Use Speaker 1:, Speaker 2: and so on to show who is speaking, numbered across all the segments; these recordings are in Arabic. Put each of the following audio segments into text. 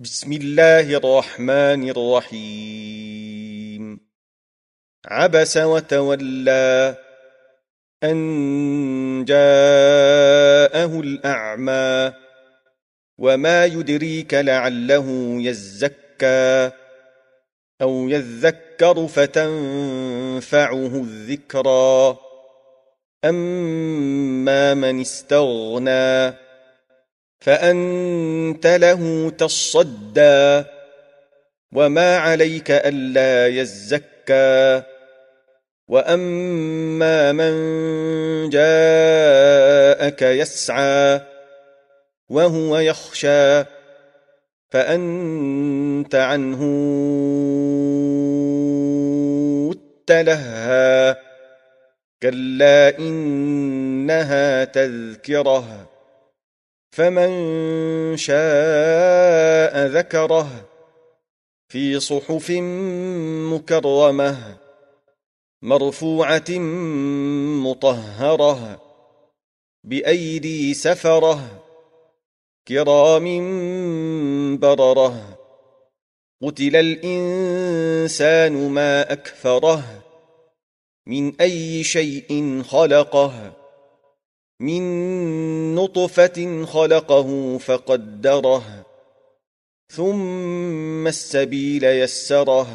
Speaker 1: بسم الله الرحمن الرحيم عبس وتولى أن جاءه الأعمى وما يدريك لعله يزكى أو يذكر فتنفعه الذكرى أما من استغنى فأنت له تصدى وما عليك ألا يزكى وأما من جاءك يسعى وهو يخشى فأنت عنه تلهى كلا إنها تذكره فمن شاء ذكره في صحف مكرمه مرفوعه مطهره بايدي سفره كرام برره قتل الانسان ما اكفره من اي شيء خلقه من نطفة خلقه فقدره ثم السبيل يسره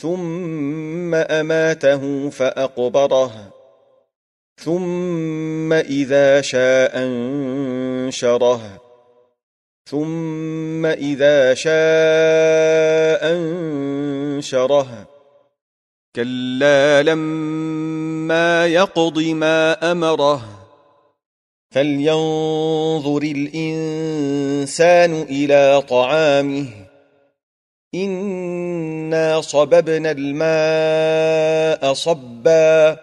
Speaker 1: ثم أماته فأقبره ثم إذا شاء أنشره ثم إذا شاء أنشره كلا لما يقض ما امره فلينظر الانسان الى طعامه انا صببنا الماء صبا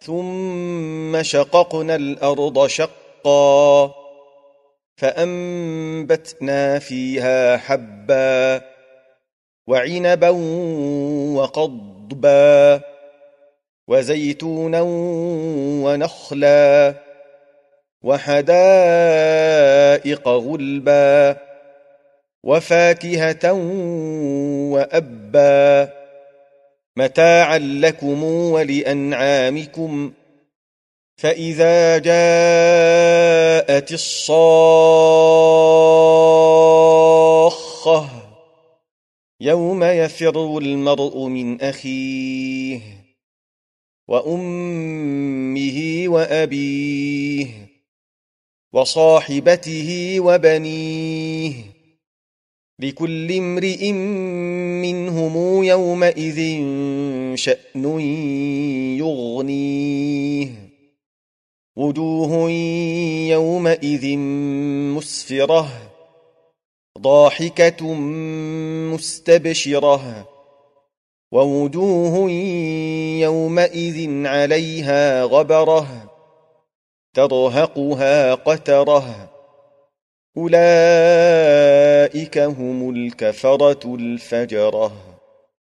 Speaker 1: ثم شققنا الارض شقا فانبتنا فيها حبا وعنبا وقضبا وزيتونا ونخلا وحدائق غلبا وفاكهة وأبا متاعا لكم ولأنعامكم فإذا جاءت الصالحة يوم يفر المرء من اخيه وامه وابيه وصاحبته وبنيه لكل امرئ منهم يومئذ شان يغنيه وجوه يومئذ مسفره ضاحكة مستبشرة ووجوه يومئذ عليها غبرة ترهقها قترة أولئك هم الكفرة الفجرة